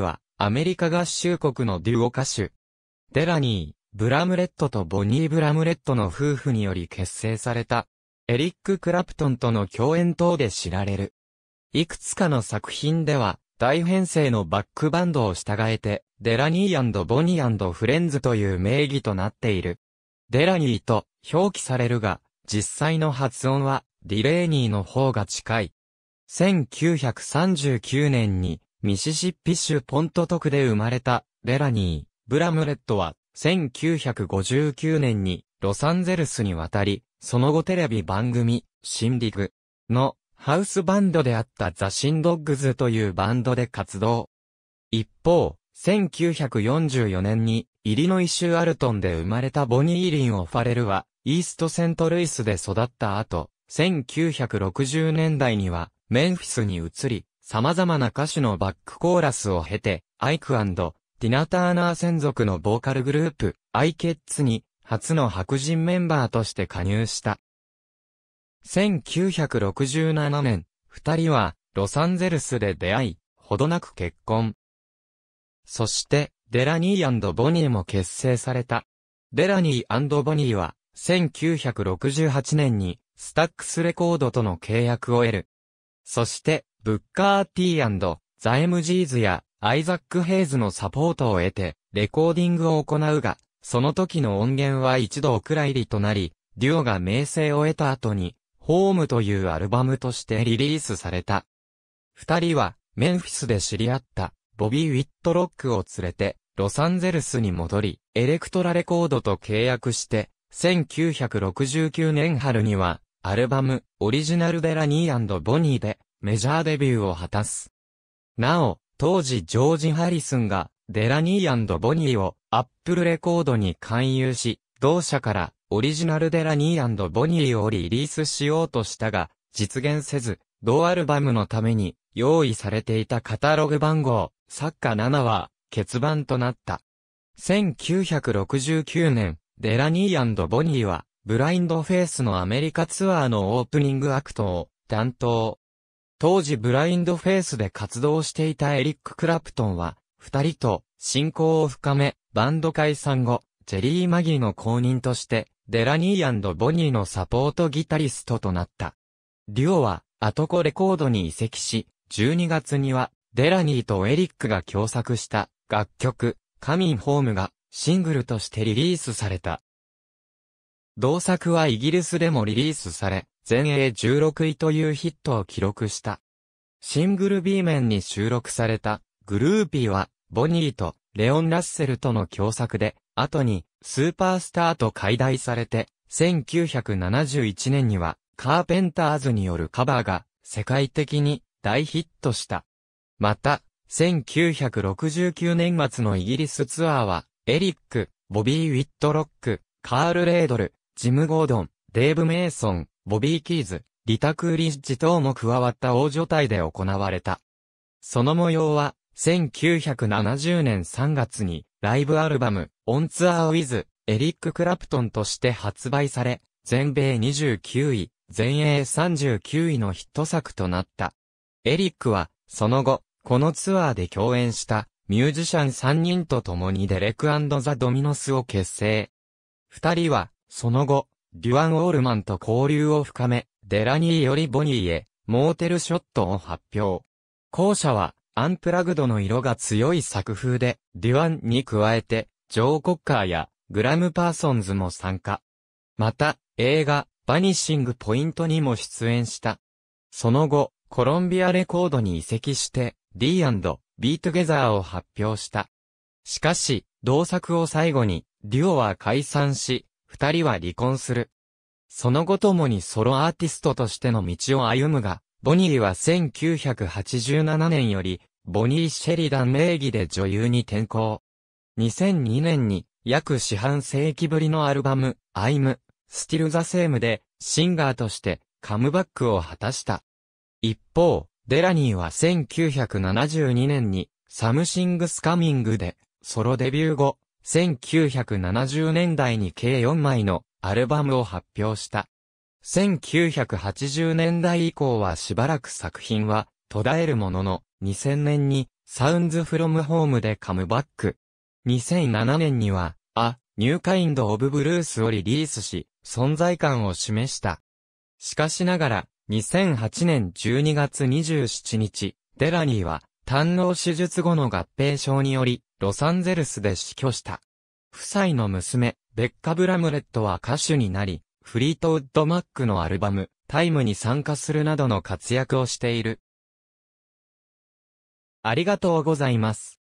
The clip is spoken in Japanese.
は、アメリカ合衆国のデュオ歌手、デラニー、ブラムレットとボニー・ブラムレットの夫婦により結成された、エリック・クラプトンとの共演等で知られる。いくつかの作品では、大編成のバックバンドを従えて、デラニーボニーフレンズという名義となっている。デラニーと表記されるが、実際の発音はディレーニーの方が近い。1939年にミシシッピ州ポント特で生まれたベラニー・ブラムレットは1959年にロサンゼルスに渡り、その後テレビ番組シンディグのハウスバンドであったザ・シンドッグズというバンドで活動。一方、1944年にイリノイ州アルトンで生まれたボニー・リン・オファレルはイーストセントルイスで育った後、1960年代にはメンフィスに移り、様々な歌手のバックコーラスを経て、アイクティナ・ターナー専属のボーカルグループ、アイケッツに、初の白人メンバーとして加入した。1967年、二人は、ロサンゼルスで出会い、ほどなく結婚。そして、デラニーボニーも結成された。デラニーボニーは、1968年に、スタックスレコードとの契約を得る。そして、ブッカー・ティーザエムジーズやアイザック・ヘイズのサポートを得て、レコーディングを行うが、その時の音源は一度お蔵入りとなり、デュオが名声を得た後に、ホームというアルバムとしてリリースされた。二人は、メンフィスで知り合った、ボビー・ウィットロックを連れて、ロサンゼルスに戻り、エレクトラレコードと契約して、1969年春には、アルバム、オリジナルデラニーボニーで、メジャーデビューを果たす。なお、当時ジョージ・ハリスンが、デラニーボニーをアップルレコードに勧誘し、同社からオリジナルデラニーボニーをリリースしようとしたが、実現せず、同アルバムのために用意されていたカタログ番号、作家7は欠番となった。1969年、デラニーボニーは、ブラインドフェイスのアメリカツアーのオープニングアクトを担当。当時ブラインドフェイスで活動していたエリック・クラプトンは、二人と親交を深め、バンド解散後、ジェリー・マギーの後任として、デラニーボニーのサポートギタリストとなった。デュオは、アトコレコードに移籍し、12月には、デラニーとエリックが共作した楽曲、カミンホームがシングルとしてリリースされた。同作はイギリスでもリリースされ、全英16位というヒットを記録した。シングル B 面に収録されたグルーピーはボニーとレオン・ラッセルとの共作で、後にスーパースターと解体されて、1971年にはカーペンターズによるカバーが世界的に大ヒットした。また、1969年末のイギリスツアーは、エリック、ボビー・ウィットロック、カール・レードル、ジム・ゴードン、デーブ・メイソン、ボビー・キーズ、リタ・クーリッジ等も加わった大所帯で行われた。その模様は、1970年3月に、ライブアルバム、オンツアー・ウィズ、エリック・クラプトンとして発売され、全米29位、全英39位のヒット作となった。エリックは、その後、このツアーで共演したミュージシャン3人と共にデレクザ・ドミノスを結成。二人は、その後、デュアン・オールマンと交流を深め、デラニーよりボニーへ、モーテルショットを発表。後者は、アンプラグドの色が強い作風で、デュアンに加えて、ジョー・コッカーや、グラム・パーソンズも参加。また、映画、バニッシング・ポイントにも出演した。その後、コロンビアレコードに移籍して、D&B Together を発表した。しかし、同作を最後に、デュオは解散し、二人は離婚する。その後ともにソロアーティストとしての道を歩むが、ボニーは1987年より、ボニー・シェリダン名義で女優に転向。2002年に、約四半世紀ぶりのアルバム、I'm, Still the Same で、シンガーとして、カムバックを果たした。一方、デラニーは1972年に、サムシングスカミングで、ソロデビュー後、1970年代に計4枚のアルバムを発表した。1980年代以降はしばらく作品は途絶えるものの、2000年にサウンズフロムホームでカムバック。2007年には、あ、ニューカインドオブブルースをリリースし、存在感を示した。しかしながら、2008年12月27日、デラニーは、胆脳手術後の合併症により、ロサンゼルスで死去した。夫妻の娘、ベッカ・ブラムレットは歌手になり、フリートウッド・マックのアルバム、タイムに参加するなどの活躍をしている。ありがとうございます。